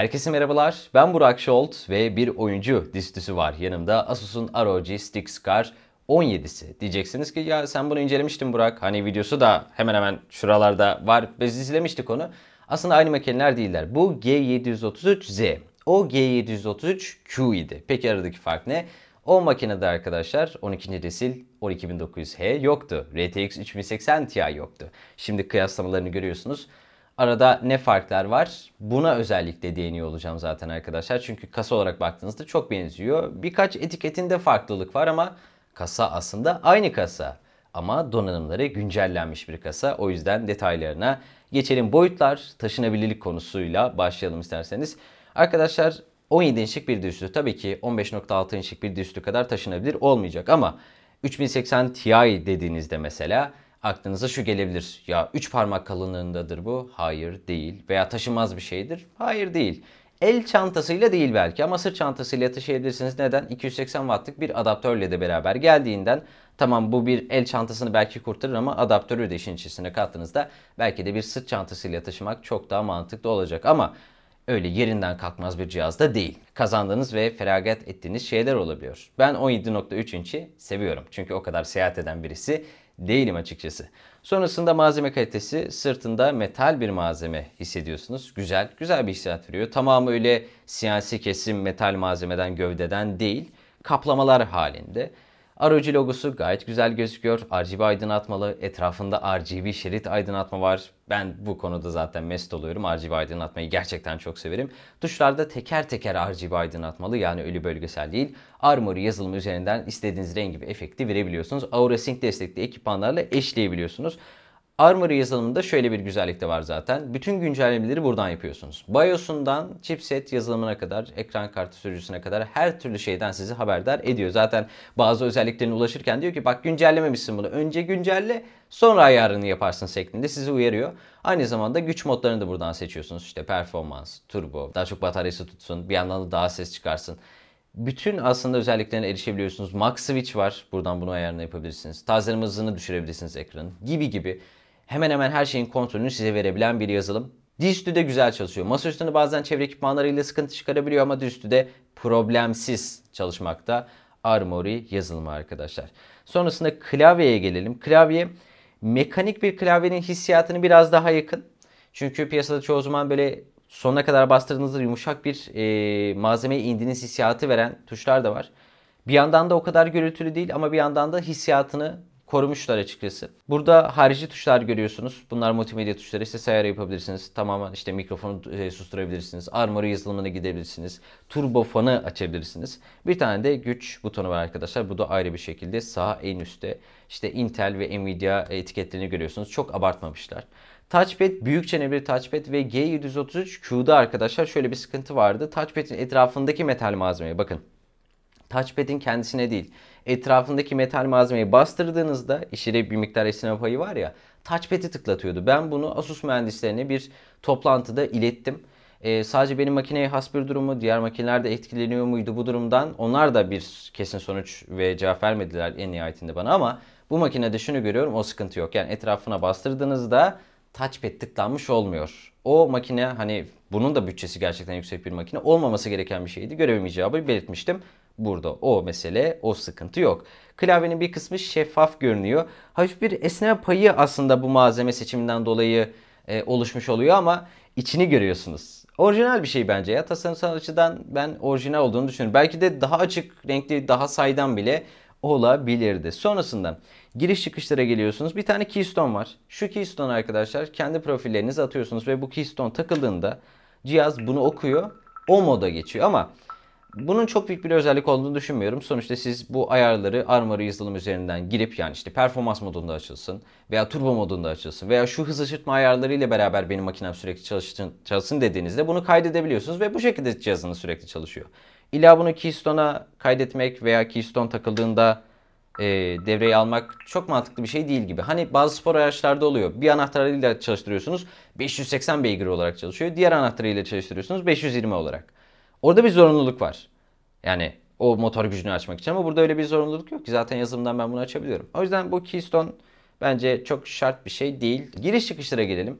Herkese merhabalar. Ben Burak Şolt ve bir oyuncu dizisi var. Yanımda Asus'un ROG Stix Scar 17'si. Diyeceksiniz ki ya sen bunu incelemiştin Burak. Hani videosu da hemen hemen şuralarda var. Biz izlemiştik onu. Aslında aynı makineler değiller. Bu G733Z. O G733Q idi. Peki aradaki fark ne? O makinede arkadaşlar 12. nesil 12900H yoktu. RTX 3080 Ti yoktu. Şimdi kıyaslamalarını görüyorsunuz. Arada ne farklar var? Buna özellikle değiniyor olacağım zaten arkadaşlar. Çünkü kasa olarak baktığınızda çok benziyor. Birkaç etiketinde farklılık var ama kasa aslında aynı kasa. Ama donanımları güncellenmiş bir kasa. O yüzden detaylarına geçelim. Boyutlar, taşınabilirlik konusuyla başlayalım isterseniz. Arkadaşlar 17 inçlik bir dizüstü tabii ki 15.6 inçlik bir dizüstü kadar taşınabilir olmayacak ama 3080 Ti dediğinizde mesela aklınıza şu gelebilir. Ya 3 parmak kalınlığındadır bu. Hayır değil. Veya taşınmaz bir şeydir. Hayır değil. El çantasıyla değil belki ama sırt çantasıyla taşıyabilirsiniz. Neden? 280 wattlık bir adaptörle de beraber geldiğinden tamam bu bir el çantasını belki kurtarır ama adaptörü de işin içerisine kattığınızda belki de bir sırt çantasıyla taşımak çok daha mantıklı olacak ama öyle yerinden kalkmaz bir cihaz da değil. Kazandığınız ve feragat ettiğiniz şeyler olabiliyor. Ben 17.3 inç'i seviyorum. Çünkü o kadar seyahat eden birisi değilim açıkçası. Sonrasında malzeme kalitesi sırtında metal bir malzeme hissediyorsunuz. Güzel, güzel bir hissiyat veriyor. Tamamı öyle siyasi kesim metal malzemeden gövdeden değil. Kaplamalar halinde. Aracı logosu gayet güzel gözüküyor. RGB aydınlatmalı. Etrafında RGB şerit aydınlatma var. Ben bu konuda zaten mest oluyorum. RGB aydınlatmayı gerçekten çok severim. Tuşlarda teker teker RGB aydınlatmalı yani ölü bölgesel değil. Armor yazılımı üzerinden istediğiniz rengi ve efekti verebiliyorsunuz. AuraSync destekli ekipmanlarla eşleyebiliyorsunuz. Armor yazılımında şöyle bir güzellik de var zaten. Bütün güncellemeleri buradan yapıyorsunuz. BIOS'undan chipset yazılımına kadar, ekran kartı sürücüsüne kadar her türlü şeyden sizi haberdar ediyor. Zaten bazı özelliklerine ulaşırken diyor ki bak güncellememişsin bunu. Önce güncelle sonra ayarını yaparsın şeklinde sizi uyarıyor. Aynı zamanda güç modlarını da buradan seçiyorsunuz. İşte performans, turbo, daha çok bataryası tutsun, bir yandan da daha ses çıkarsın. Bütün aslında özelliklerine erişebiliyorsunuz. Max switch var. Buradan bunu ayarını yapabilirsiniz. Tazeleme hızını düşürebilirsiniz ekranın gibi gibi hemen hemen her şeyin kontrolünü size verebilen bir yazılım. Dizüstü de güzel çalışıyor. Masaüstünde bazen çevre ekipmanlarıyla sıkıntı çıkarabiliyor ama dizüstü de problemsiz çalışmakta. Armory yazılımı arkadaşlar. Sonrasında klavyeye gelelim. Klavye mekanik bir klavyenin hissiyatını biraz daha yakın. Çünkü piyasada çoğu zaman böyle sonuna kadar bastırdığınızda yumuşak bir e, malzemeye indiğiniz hissiyatı veren tuşlar da var. Bir yandan da o kadar gürültülü değil ama bir yandan da hissiyatını korumuşlar açıkçası. Burada harici tuşlar görüyorsunuz. Bunlar multimedya tuşları. İşte sayarı yapabilirsiniz. Tamamen işte mikrofonu e, susturabilirsiniz. Armor'ı yazılımını gidebilirsiniz. Turbo fanı açabilirsiniz. Bir tane de güç butonu var arkadaşlar. Bu da ayrı bir şekilde sağ en üstte. İşte Intel ve Nvidia etiketlerini görüyorsunuz. Çok abartmamışlar. Touchpad büyük çene bir touchpad ve G733Q'da arkadaşlar şöyle bir sıkıntı vardı. Touchpad'in etrafındaki metal malzemeye bakın touchpad'in kendisine değil etrafındaki metal malzemeyi bastırdığınızda işire bir miktar esneme payı var ya touchpad'i tıklatıyordu. Ben bunu Asus mühendislerine bir toplantıda ilettim. Ee, sadece benim makineye has bir durumu, diğer makinelerde etkileniyor muydu bu durumdan? Onlar da bir kesin sonuç ve cevap vermediler en nihayetinde bana ama bu makinede şunu görüyorum o sıkıntı yok. Yani etrafına bastırdığınızda touchpad tıklanmış olmuyor. O makine hani bunun da bütçesi gerçekten yüksek bir makine olmaması gereken bir şeydi. Görevim icabı belirtmiştim burada. O mesele, o sıkıntı yok. Klavyenin bir kısmı şeffaf görünüyor. Hafif bir esneme payı aslında bu malzeme seçiminden dolayı e, oluşmuş oluyor ama içini görüyorsunuz. Orijinal bir şey bence ya. Tasarımsal açıdan ben orijinal olduğunu düşünüyorum. Belki de daha açık renkli, daha saydam bile olabilirdi. Sonrasında giriş çıkışlara geliyorsunuz. Bir tane keystone var. Şu keystone arkadaşlar kendi profillerinizi atıyorsunuz ve bu keystone takıldığında cihaz bunu okuyor. O moda geçiyor ama bunun çok büyük bir özellik olduğunu düşünmüyorum. Sonuçta siz bu ayarları Armor'ı yazılım üzerinden girip yani işte performans modunda açılsın veya turbo modunda açılsın veya şu hız ışıtma ayarları ile beraber benim makinem sürekli çalışsın, çalışsın dediğinizde bunu kaydedebiliyorsunuz ve bu şekilde cihazınız sürekli çalışıyor. İlla bunu Keystone'a kaydetmek veya Keystone takıldığında e, devreye almak çok mantıklı bir şey değil gibi. Hani bazı spor araçlarda oluyor. Bir anahtarıyla çalıştırıyorsunuz 580 beygir olarak çalışıyor. Diğer anahtarıyla çalıştırıyorsunuz 520 olarak. Orada bir zorunluluk var. Yani o motor gücünü açmak için ama burada öyle bir zorunluluk yok ki. Zaten yazılımdan ben bunu açabiliyorum. O yüzden bu Keystone bence çok şart bir şey değil. Giriş çıkışlara gelelim.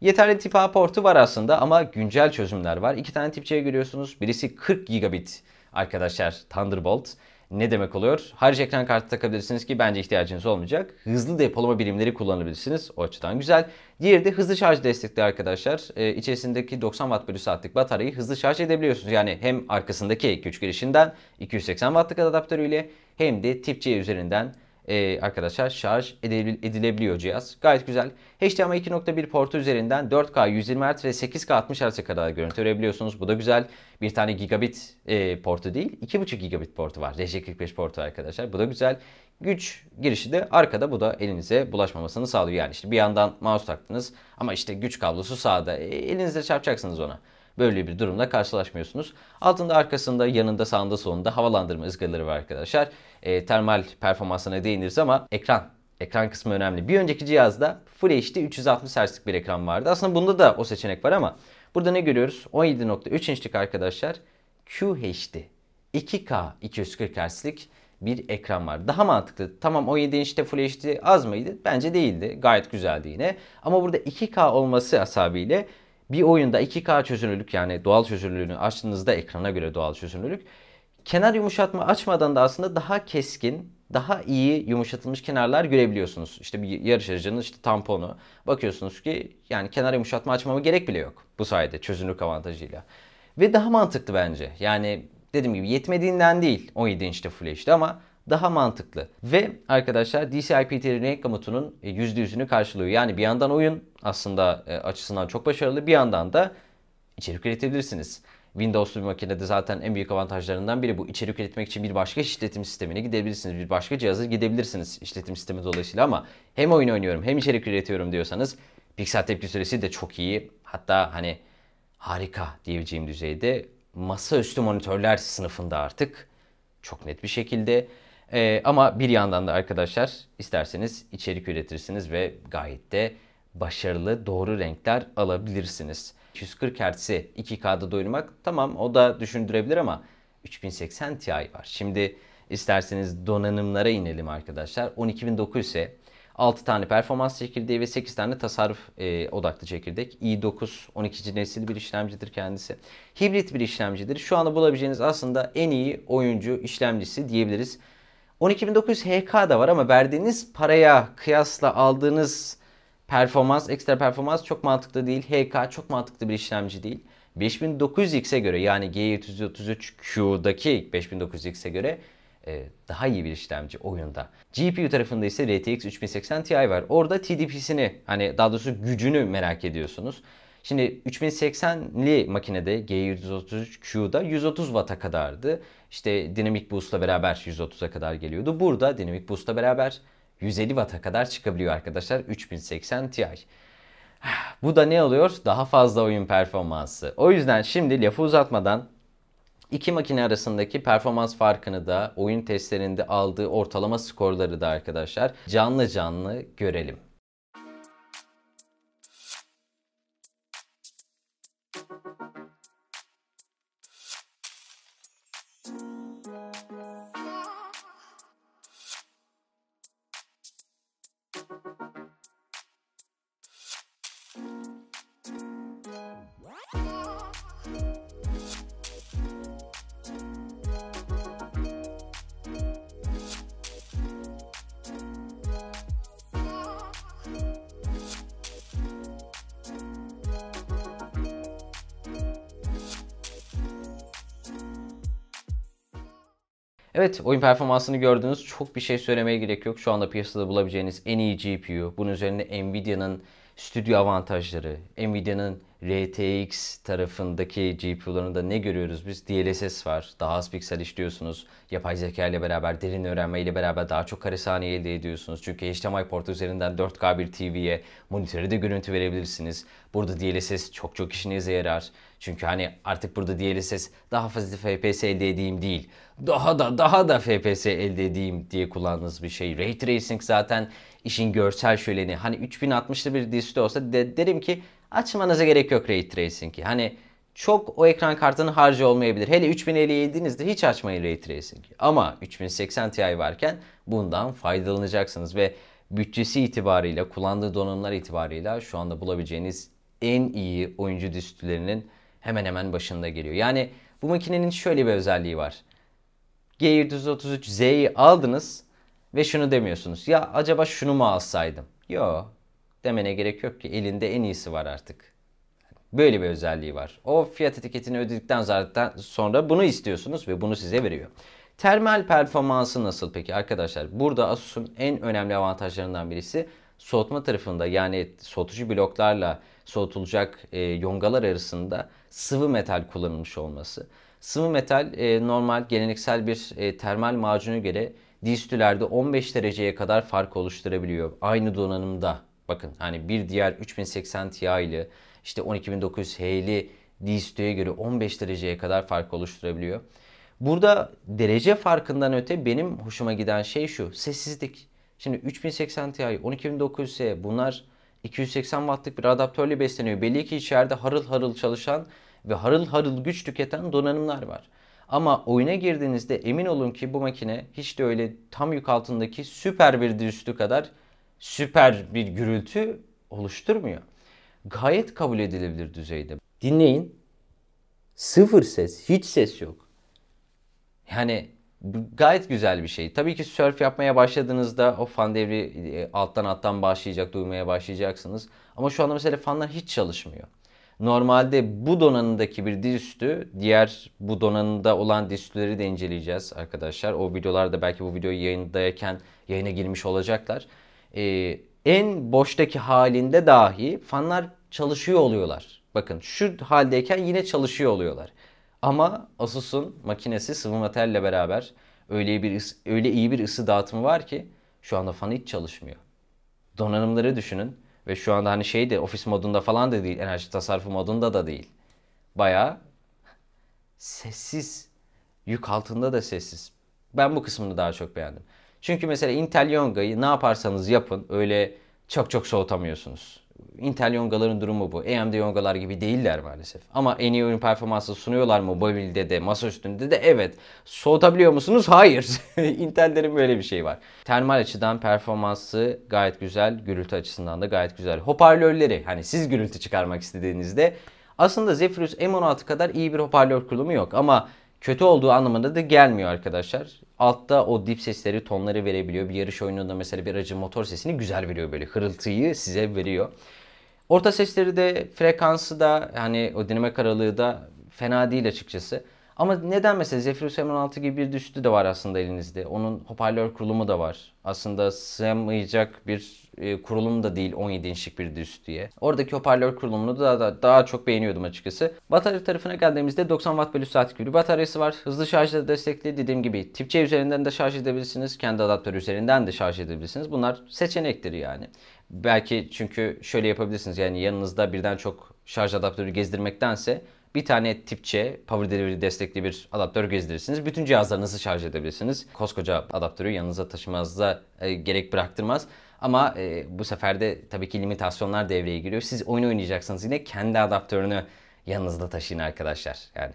Yeterli tip A portu var aslında ama güncel çözümler var. İki tane tip C görüyorsunuz. Birisi 40 gigabit arkadaşlar Thunderbolt ne demek oluyor? Harici ekran kartı takabilirsiniz ki bence ihtiyacınız olmayacak. Hızlı depolama birimleri kullanabilirsiniz. O açıdan güzel. Diğeri de hızlı şarj destekli arkadaşlar. Ee, içerisindeki 90 watt bölü saatlik bataryayı hızlı şarj edebiliyorsunuz. Yani hem arkasındaki güç girişinden 280 wattlık adaptörüyle hem de tip C üzerinden e, arkadaşlar şarj edilebiliyor cihaz. Gayet güzel. HDMI 2.1 portu üzerinden 4K 120 Hz ve 8K 60 hz kadar görüntü verebiliyorsunuz. Bu da güzel. Bir tane gigabit e, portu değil, 2.5 gigabit portu var. RJ45 portu arkadaşlar. Bu da güzel. Güç girişi de arkada bu da elinize bulaşmamasını sağlıyor. Yani işte bir yandan mouse taktınız ama işte güç kablosu sağda. E, elinizle çarpacaksınız ona böyle bir durumla karşılaşmıyorsunuz. Altında arkasında yanında sağında solunda havalandırma ızgaraları var arkadaşlar. E, termal performansına değiniriz ama ekran Ekran kısmı önemli. Bir önceki cihazda Full HD 360 Hz'lik bir ekran vardı. Aslında bunda da o seçenek var ama burada ne görüyoruz? 17.3 inçlik arkadaşlar QHD 2K 240 Hz'lik bir ekran var. Daha mantıklı. Tamam 17 inçte Full HD az mıydı? Bence değildi. Gayet güzeldi yine. Ama burada 2K olması asabiyle bir oyunda 2K çözünürlük yani doğal çözünürlüğünü açtığınızda ekrana göre doğal çözünürlük kenar yumuşatma açmadan da aslında daha keskin, daha iyi yumuşatılmış kenarlar görebiliyorsunuz. İşte bir yarış aracının işte tamponu bakıyorsunuz ki yani kenar yumuşatma açmama gerek bile yok bu sayede çözünürlük avantajıyla. Ve daha mantıklı bence. Yani dediğim gibi yetmediğinden değil 17 inçte Full ama daha mantıklı. Ve arkadaşlar DCI-P 3 renk gamutunun %100'ünü e, karşılıyor. Yani bir yandan oyun aslında e, açısından çok başarılı bir yandan da içerik üretebilirsiniz. Windows'lu bir makinede zaten en büyük avantajlarından biri bu. İçerik üretmek için bir başka işletim sistemine gidebilirsiniz. Bir başka cihaza gidebilirsiniz işletim sistemi dolayısıyla ama hem oyun oynuyorum hem içerik üretiyorum diyorsanız piksel tepki süresi de çok iyi. Hatta hani harika diyebileceğim düzeyde masaüstü monitörler sınıfında artık çok net bir şekilde e, ama bir yandan da arkadaşlar isterseniz içerik üretirsiniz ve gayet de başarılı doğru renkler alabilirsiniz. 240 Hz'i 2K'da duyurmak tamam o da düşündürebilir ama 3080 Ti var. Şimdi isterseniz donanımlara inelim arkadaşlar. 12900 ise 6 tane performans çekirdeği ve 8 tane tasarruf e, odaklı çekirdek. i9 12. nesil bir işlemcidir kendisi. Hibrit bir işlemcidir. Şu anda bulabileceğiniz aslında en iyi oyuncu işlemcisi diyebiliriz. 12900 HK da var ama verdiğiniz paraya kıyasla aldığınız performans, ekstra performans çok mantıklı değil. HK çok mantıklı bir işlemci değil. 5900X'e göre yani G733Q'daki 5900X'e göre e, daha iyi bir işlemci oyunda. GPU tarafında ise RTX 3080 Ti var. Orada TDP'sini hani daha doğrusu gücünü merak ediyorsunuz. Şimdi 3080'li makinede G133Q'da 130 Watt'a kadardı. İşte dinamik boost'la beraber 130'a kadar geliyordu. Burada dinamik boost'la beraber 150 Watt'a kadar çıkabiliyor arkadaşlar 3080 Ti. Bu da ne oluyor? Daha fazla oyun performansı. O yüzden şimdi lafı uzatmadan iki makine arasındaki performans farkını da oyun testlerinde aldığı ortalama skorları da arkadaşlar canlı canlı görelim. Evet oyun performansını gördünüz. Çok bir şey söylemeye gerek yok. Şu anda piyasada bulabileceğiniz en iyi GPU. Bunun üzerine Nvidia'nın stüdyo avantajları, Nvidia'nın RTX tarafındaki GPU'larında ne görüyoruz biz? DLSS var. Daha az piksel işliyorsunuz. Yapay zeka ile beraber, derin öğrenme ile beraber daha çok kare saniye elde ediyorsunuz. Çünkü HDMI portu üzerinden 4K bir TV'ye, monitöre de görüntü verebilirsiniz. Burada DLSS çok çok işinize yarar. Çünkü hani artık burada DLSS daha fazla FPS elde edeyim değil. Daha da daha da FPS elde edeyim diye kullandığınız bir şey. Ray Tracing zaten işin görsel şöleni. Hani 3060'lı bir dizide olsa de, derim ki açmanıza gerek yok Ray Tracing'i. Hani çok o ekran kartının harcı olmayabilir. Hele 3057'nizde hiç açmayın Ray Tracing'i. Ama 3080 Ti varken bundan faydalanacaksınız ve bütçesi itibarıyla, kullandığı donanımlar itibarıyla şu anda bulabileceğiniz en iyi oyuncu distülerinin hemen hemen başında geliyor. Yani bu makinenin şöyle bir özelliği var. G733Z'yi aldınız ve şunu demiyorsunuz. Ya acaba şunu mu alsaydım? Yo demene gerek yok ki elinde en iyisi var artık. Böyle bir özelliği var. O fiyat etiketini ödedikten sonra bunu istiyorsunuz ve bunu size veriyor. Termal performansı nasıl peki arkadaşlar? Burada Asus'un en önemli avantajlarından birisi soğutma tarafında yani soğutucu bloklarla soğutulacak e, yongalar arasında sıvı metal kullanılmış olması. Sıvı metal e, normal geleneksel bir e, termal macunu göre distülerde 15 dereceye kadar fark oluşturabiliyor aynı donanımda. Bakın hani bir diğer 3080 Ti ile işte 12900 H'li distüye göre 15 dereceye kadar fark oluşturabiliyor. Burada derece farkından öte benim hoşuma giden şey şu. Sessizlik. Şimdi 3080 Ti, 12900S bunlar 280 wattlık bir adaptörle besleniyor. Belli ki içeride harıl harıl çalışan ve harıl harıl güç tüketen donanımlar var. Ama oyuna girdiğinizde emin olun ki bu makine hiç de öyle tam yük altındaki süper bir distü kadar süper bir gürültü oluşturmuyor. Gayet kabul edilebilir düzeyde. Dinleyin. Sıfır ses, hiç ses yok. Yani gayet güzel bir şey. Tabii ki surf yapmaya başladığınızda o fan devri e, alttan alttan başlayacak, duymaya başlayacaksınız. Ama şu anda mesela fanlar hiç çalışmıyor. Normalde bu donanımdaki bir dizüstü, diğer bu donanımda olan dizüstüleri de inceleyeceğiz arkadaşlar. O videolarda belki bu videoyu yayındayken yayına girmiş olacaklar e, en boştaki halinde dahi fanlar çalışıyor oluyorlar. Bakın şu haldeyken yine çalışıyor oluyorlar. Ama Asus'un makinesi sıvı materyalle beraber öyle bir öyle iyi bir ısı dağıtımı var ki şu anda fan hiç çalışmıyor. Donanımları düşünün ve şu anda hani şey de ofis modunda falan da değil, enerji tasarrufu modunda da değil. Bayağı sessiz. Yük altında da sessiz. Ben bu kısmını daha çok beğendim. Çünkü mesela Intel Yonga'yı ne yaparsanız yapın öyle çok çok soğutamıyorsunuz. Intel Yongaların durumu bu. AMD Yongalar gibi değiller maalesef. Ama en iyi oyun performansı sunuyorlar mı mobilde de, masaüstünde de? Evet. Soğutabiliyor musunuz? Hayır. Intel'lerin böyle bir şeyi var. Termal açıdan performansı gayet güzel. Gürültü açısından da gayet güzel. Hoparlörleri hani siz gürültü çıkarmak istediğinizde aslında Zephyrus M16 kadar iyi bir hoparlör kurulumu yok ama kötü olduğu anlamında da gelmiyor arkadaşlar altta o dip sesleri, tonları verebiliyor. Bir yarış oyununda mesela bir aracın motor sesini güzel veriyor böyle. Hırıltıyı size veriyor. Orta sesleri de frekansı da hani o dinamik aralığı da fena değil açıkçası. Ama neden mesela Zephyrus M16 gibi bir düştü de var aslında elinizde. Onun hoparlör kurulumu da var. Aslında sığamayacak bir e, kurulum da değil 17 inçlik bir düştüye. Oradaki hoparlör kurulumunu da, da daha çok beğeniyordum açıkçası. Batarya tarafına geldiğimizde 90 watt bölü saat bir bataryası var. Hızlı şarjda destekli dediğim gibi tip C üzerinden de şarj edebilirsiniz. Kendi adaptör üzerinden de şarj edebilirsiniz. Bunlar seçenektir yani. Belki çünkü şöyle yapabilirsiniz yani yanınızda birden çok şarj adaptörü gezdirmektense bir tane tipçe Power Delivery destekli bir adaptör gezdirirsiniz. Bütün cihazlarınızı şarj edebilirsiniz. Koskoca adaptörü yanınıza taşımanıza e, gerek bıraktırmaz. Ama e, bu sefer de tabii ki limitasyonlar devreye giriyor. Siz oyun oynayacaksanız yine kendi adaptörünü yanınızda taşıyın arkadaşlar. Yani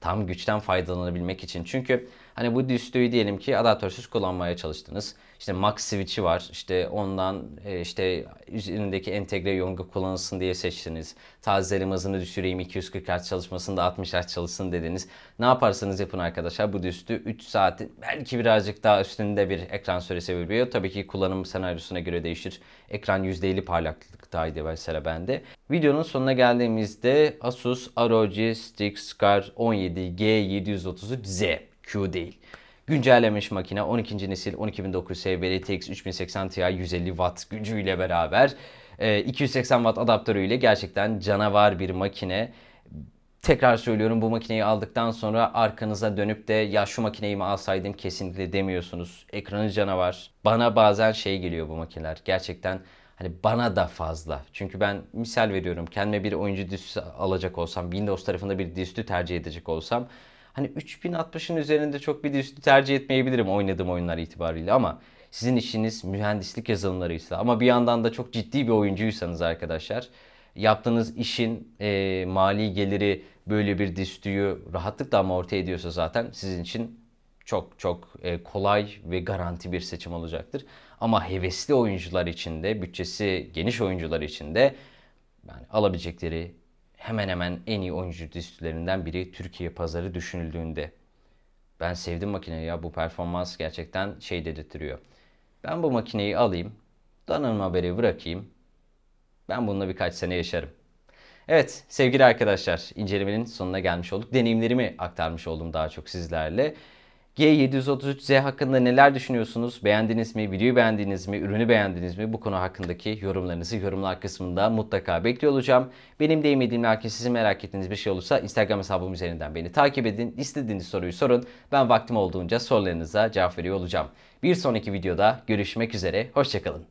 tam güçten faydalanabilmek için. Çünkü hani bu düstüğü diyelim ki adaptörsüz kullanmaya çalıştınız. İşte Max Switch'i var. İşte ondan e, işte üzerindeki entegre yonga kullanılsın diye seçtiniz. Tazelem hızını düşüreyim 240 Hz çalışmasın da 60 Hz çalışsın dediniz. Ne yaparsanız yapın arkadaşlar bu düstü 3 saatin belki birazcık daha üstünde bir ekran süresi veriyor. Tabii ki kullanım senaryosuna göre değişir. Ekran %50 parlaklıktaydı mesela bende. Videonun sonuna geldiğimizde Asus ROG Strix Scar 17G730'u Z Q değil. Güncellemiş makine 12. nesil 12900 HB'li TX 3080 Ti 150 Watt gücüyle beraber 280 e, Watt adaptörüyle gerçekten canavar bir makine tekrar söylüyorum bu makineyi aldıktan sonra arkanıza dönüp de ya şu makineyi mi alsaydım kesinlikle demiyorsunuz. Ekranı canavar. Bana bazen şey geliyor bu makineler. Gerçekten hani bana da fazla. Çünkü ben misal veriyorum kendime bir oyuncu dizisi alacak olsam, Windows tarafında bir dizüstü tercih edecek olsam hani 3060'ın üzerinde çok bir dizüstü tercih etmeyebilirim oynadığım oyunlar itibariyle ama sizin işiniz mühendislik yazılımlarıysa ama bir yandan da çok ciddi bir oyuncuysanız arkadaşlar yaptığınız işin e, mali geliri böyle bir dizüstüyü rahatlıkla amorti ediyorsa zaten sizin için çok çok e, kolay ve garanti bir seçim olacaktır. Ama hevesli oyuncular için de bütçesi geniş oyuncular için de yani alabilecekleri hemen hemen en iyi oyuncu distrilerinden biri Türkiye pazarı düşünüldüğünde. Ben sevdim makineyi ya bu performans gerçekten şey dedirtiyor. Ben bu makineyi alayım, donanıma beri bırakayım. Ben bununla birkaç sene yaşarım. Evet sevgili arkadaşlar incelemenin sonuna gelmiş olduk. Deneyimlerimi aktarmış oldum daha çok sizlerle. G733Z hakkında neler düşünüyorsunuz? Beğendiniz mi? Videoyu beğendiniz mi? Ürünü beğendiniz mi? Bu konu hakkındaki yorumlarınızı yorumlar kısmında mutlaka bekliyor olacağım. Benim değmediğim lakin sizin merak ettiğiniz bir şey olursa Instagram hesabım üzerinden beni takip edin. İstediğiniz soruyu sorun. Ben vaktim olduğunca sorularınıza cevap veriyor olacağım. Bir sonraki videoda görüşmek üzere. Hoşçakalın.